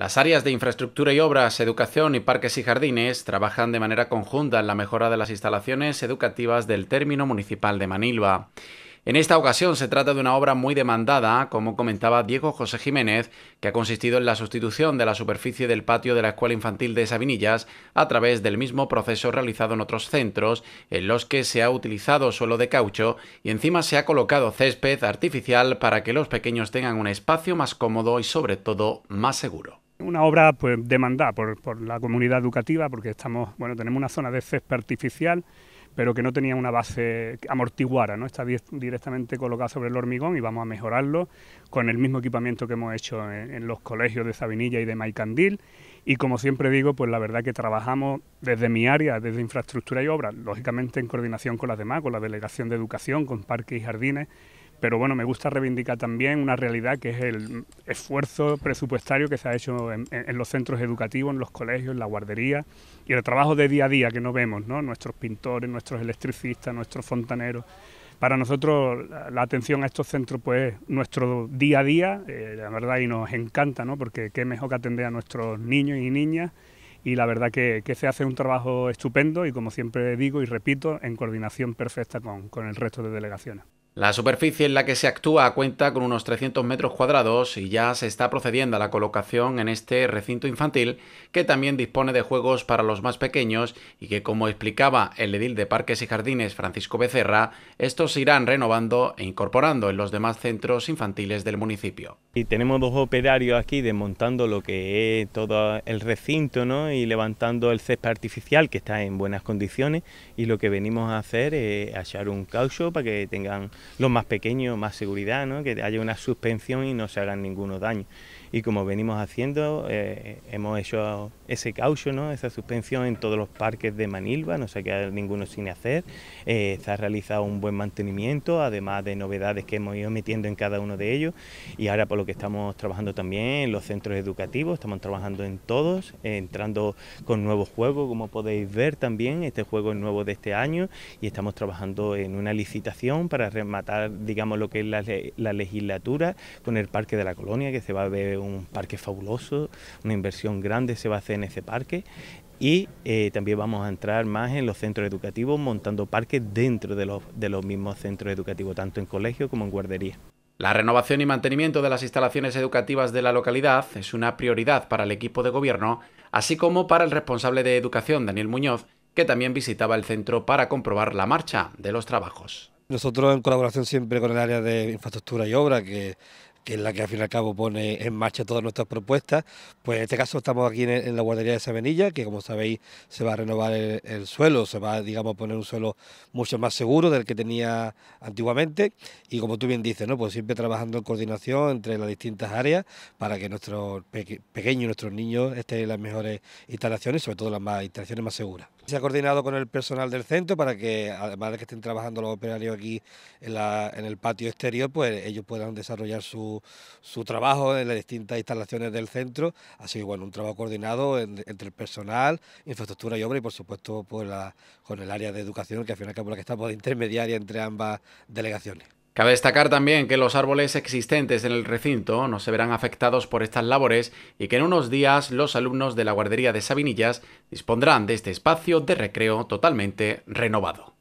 Las áreas de infraestructura y obras, educación y parques y jardines trabajan de manera conjunta en la mejora de las instalaciones educativas del término municipal de Manilva. En esta ocasión se trata de una obra muy demandada, como comentaba Diego José Jiménez, que ha consistido en la sustitución de la superficie del patio de la Escuela Infantil de Sabinillas a través del mismo proceso realizado en otros centros, en los que se ha utilizado suelo de caucho y encima se ha colocado césped artificial para que los pequeños tengan un espacio más cómodo y sobre todo más seguro una obra pues, demandada por, la comunidad educativa, porque estamos, bueno, tenemos una zona de césped artificial, pero que no tenía una base amortiguada, ¿no? Está directamente colocada sobre el hormigón y vamos a mejorarlo con el mismo equipamiento que hemos hecho en, los colegios de Sabinilla y de Maicandil. Y como siempre digo, pues la verdad que trabajamos desde mi área, desde infraestructura y obras, lógicamente en coordinación con las demás, con la Delegación de Educación, con parques y jardines, pero bueno, me gusta reivindicar también una realidad que es el esfuerzo presupuestario que se ha hecho en, los centros educativos, en los colegios, en la guardería y el trabajo de día a día que no vemos, ¿no? nuestros pintores, nuestros electricistas, nuestros fontaneros. Para nosotros la atención a estos centros pues nuestro día a día, eh, la verdad, y nos encanta, ¿no? porque qué mejor que atender a nuestros niños y niñas y la verdad que, se hace un trabajo estupendo y como siempre digo y repito, en coordinación perfecta con el resto de delegaciones. La superficie en la que se actúa cuenta con unos 300 metros cuadrados y ya se está procediendo a la colocación en este recinto infantil que también dispone de juegos para los más pequeños y que como explicaba el edil de Parques y Jardines Francisco Becerra, estos se irán renovando e incorporando en los demás centros infantiles del municipio. Y tenemos dos operarios aquí desmontando lo que es todo el recinto ¿no? y levantando el césped artificial que está en buenas condiciones y lo que venimos a hacer es echar un caucho para que tengan los más pequeños, más seguridad, ¿no? que haya una suspensión y no se hagan ninguno daño... Y como venimos haciendo, eh, hemos hecho ese caucho, ¿no? esa suspensión en todos los parques de Manilva, no se queda ninguno sin hacer. Eh, se ha realizado un buen mantenimiento, además de novedades que hemos ido metiendo en cada uno de ellos. Y ahora por lo que estamos trabajando también en los centros educativos, estamos trabajando en todos, eh, entrando con nuevos juegos, como podéis ver también, este juego es nuevo de este año y estamos trabajando en una licitación para matar, digamos, lo que es la, legislatura con el Parque de la Colonia, que se va a ver un parque fabuloso, una inversión grande se va a hacer en ese parque. Y eh, también vamos a entrar más en los centros educativos, montando parques dentro de los, de los mismos centros educativos, tanto en colegio como en guardería. La renovación y mantenimiento de las instalaciones educativas de la localidad es una prioridad para el equipo de gobierno, así como para el responsable de educación, Daniel Muñoz, que también visitaba el centro para comprobar la marcha de los trabajos. Nosotros en colaboración siempre con el área de infraestructura y obra, que que es la que al fin y al cabo pone en marcha todas nuestras propuestas. Pues en este caso estamos aquí en, la guardería de Sabenilla... que como sabéis se va a renovar el, suelo, se va digamos a poner un suelo mucho más seguro del que tenía antiguamente y como tú bien dices, ¿no? pues siempre trabajando en coordinación entre las distintas áreas para que nuestros pequeños pequeños, nuestros niños estén en las mejores instalaciones, sobre todo las instalaciones más seguras. Se ha coordinado con el personal del centro para que además de que estén trabajando los operarios aquí en, en el patio exterior, pues ellos puedan desarrollar su su, trabajo en las distintas instalaciones del centro. Así sido un trabajo coordinado entre el personal, infraestructura y obra y por supuesto pues con el área de educación, que al final es la que estamos de intermediaria entre ambas delegaciones. Cabe destacar también que los árboles existentes en el recinto no se verán afectados por estas labores y que en unos días los alumnos de la guardería de Sabinillas dispondrán de este espacio de recreo totalmente renovado.